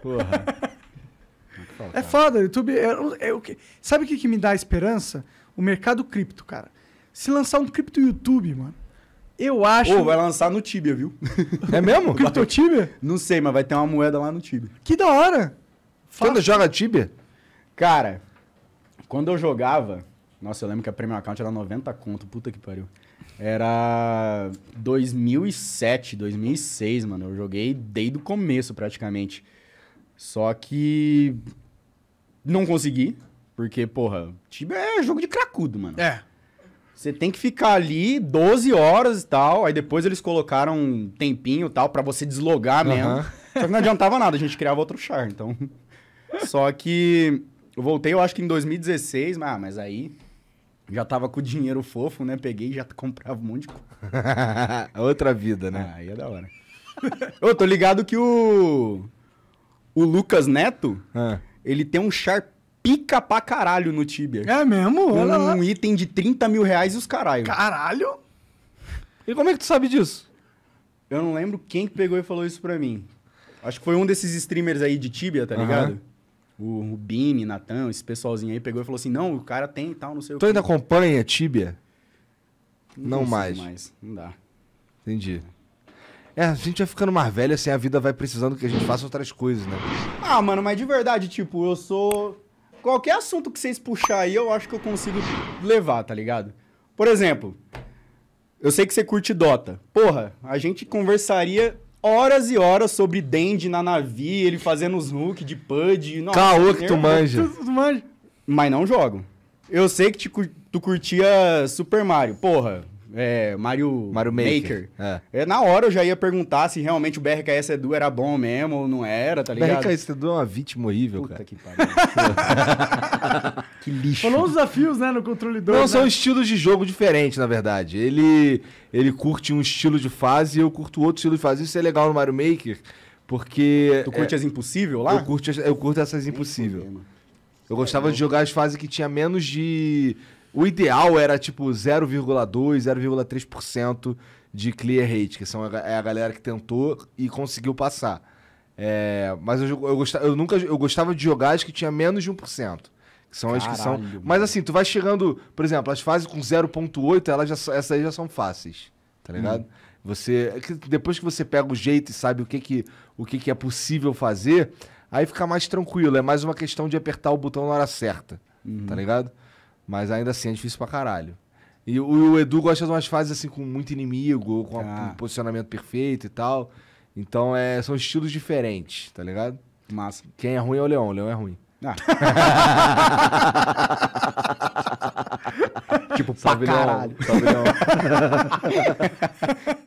Porra. É foda, YouTube. É eu, eu, sabe o que, que me dá esperança? O mercado cripto, cara. Se lançar um cripto YouTube, mano, eu acho. Ou vai lançar no Tibia, viu? É mesmo? cripto Tibia? Não sei, mas vai ter uma moeda lá no Tibia. Que da hora! Quando joga Tibia? Cara, quando eu jogava. Nossa, eu lembro que a Premium Account era 90 conto, puta que pariu. Era 2007, 2006, mano. Eu joguei desde o começo praticamente. Só que não consegui, porque, porra, Tibia é jogo de cracudo, mano. É. Você tem que ficar ali 12 horas e tal, aí depois eles colocaram um tempinho e tal para você deslogar uhum. mesmo. Só que não adiantava nada, a gente criava outro char, então. Só que eu voltei, eu acho que em 2016, ah, mas aí já tava com o dinheiro fofo, né? Peguei e já comprava um monte de coisa. Outra vida, né? Ah, aí é da hora. Ô, tô ligado que o o Lucas Neto, é. ele tem um char pica pra caralho no Tibia. É mesmo? Olha um lá. item de 30 mil reais e os caralho. Caralho? E como é que tu sabe disso? Eu não lembro quem que pegou e falou isso pra mim. Acho que foi um desses streamers aí de Tibia, tá uhum. ligado? O Rubini, Natan, esse pessoalzinho aí pegou e falou assim: não, o cara tem e tal, não sei tu o que. Tu ainda acompanha Tibia? Não, não mais. mais. Não dá. Entendi. É. É, a gente vai ficando mais velho, assim, a vida vai precisando que a gente faça outras coisas, né? Ah, mano, mas de verdade, tipo, eu sou. Qualquer assunto que vocês puxar aí, eu acho que eu consigo levar, tá ligado? Por exemplo, eu sei que você curte Dota. Porra, a gente conversaria horas e horas sobre Dende na Navi, ele fazendo os hook de PUD. Caô é que tu manja. Tu, tu manja. Mas não jogo. Eu sei que te, tu curtia Super Mario. Porra, é, Mario, Mario Maker. Maker. É. é. na hora eu já ia perguntar se realmente o BRKS Edu era bom mesmo ou não era, tá ligado? BRKS Edu é uma vítima horrível, Puta cara. que pariu. que lixo. Falou os desafios, né, no controle 2. Não, né? são estilos de jogo diferentes, na verdade. Ele, ele curte um estilo de fase e eu curto outro estilo de fase. Isso é legal no Mario Maker, porque... Tu curte é, as impossível lá? Eu curto, eu curto essas impossível. Eu gostava de jogar as fases que tinha menos de o ideal era tipo 0,2, 0,3% de clear rate, que são a, é a galera que tentou e conseguiu passar. É, mas eu, eu, gostava, eu nunca eu gostava de jogar as que tinha menos de 1%. Que são Caralho, as que são. Mano. Mas assim, tu vai chegando, por exemplo, as fases com 0.8, elas já, essas aí já são fáceis. Tá ligado? Hum. Você. É depois que você pega o jeito e sabe o que, que, o que, que é possível fazer, aí fica mais tranquilo. É mais uma questão de apertar o botão na hora certa. Tá uhum. ligado? Mas ainda assim é difícil pra caralho. E o, o Edu gosta de umas fases assim com muito inimigo, com ah. um posicionamento perfeito e tal. Então é, são estilos diferentes, tá ligado? Massa. Quem é ruim é o Leão, o Leão é ruim. Ah. tipo, Salve pra caralho.